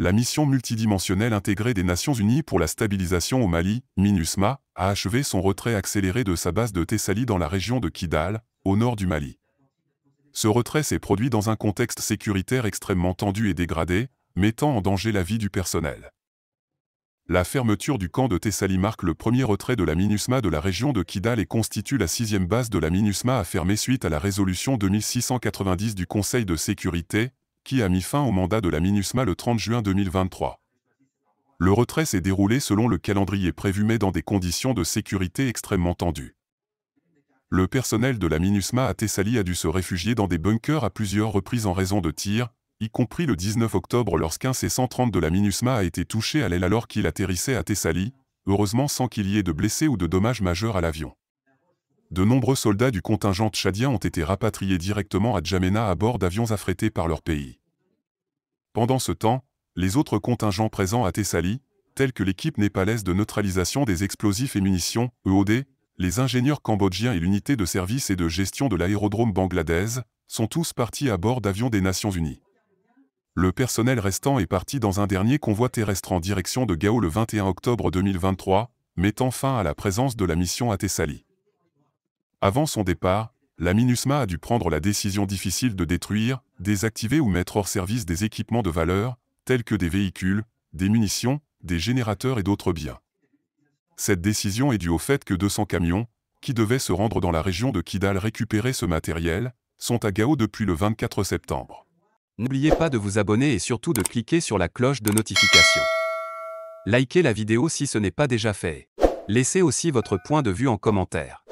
la mission multidimensionnelle intégrée des Nations Unies pour la stabilisation au Mali, MINUSMA, a achevé son retrait accéléré de sa base de Thessalie dans la région de Kidal, au nord du Mali. Ce retrait s'est produit dans un contexte sécuritaire extrêmement tendu et dégradé, mettant en danger la vie du personnel. La fermeture du camp de Thessalie marque le premier retrait de la MINUSMA de la région de Kidal et constitue la sixième base de la MINUSMA à fermer suite à la résolution 2690 du Conseil de sécurité, qui a mis fin au mandat de la MINUSMA le 30 juin 2023. Le retrait s'est déroulé selon le calendrier prévu mais dans des conditions de sécurité extrêmement tendues. Le personnel de la MINUSMA à Thessalie a dû se réfugier dans des bunkers à plusieurs reprises en raison de tirs, y compris le 19 octobre lorsqu'un C-130 de la MINUSMA a été touché à l'aile alors qu'il atterrissait à Thessalie, heureusement sans qu'il y ait de blessés ou de dommages majeurs à l'avion. De nombreux soldats du contingent tchadien ont été rapatriés directement à Djamena à bord d'avions affrétés par leur pays. Pendant ce temps, les autres contingents présents à Thessalie, tels que l'équipe népalaise de neutralisation des explosifs et munitions, EOD, les ingénieurs cambodgiens et l'unité de service et de gestion de l'aérodrome bangladaise, sont tous partis à bord d'avions des Nations Unies. Le personnel restant est parti dans un dernier convoi terrestre en direction de Gao le 21 octobre 2023, mettant fin à la présence de la mission à Thessalie. Avant son départ, la MINUSMA a dû prendre la décision difficile de détruire, désactiver ou mettre hors service des équipements de valeur, tels que des véhicules, des munitions, des générateurs et d'autres biens. Cette décision est due au fait que 200 camions, qui devaient se rendre dans la région de Kidal récupérer ce matériel, sont à Gao depuis le 24 septembre. N'oubliez pas de vous abonner et surtout de cliquer sur la cloche de notification. Likez la vidéo si ce n'est pas déjà fait. Laissez aussi votre point de vue en commentaire.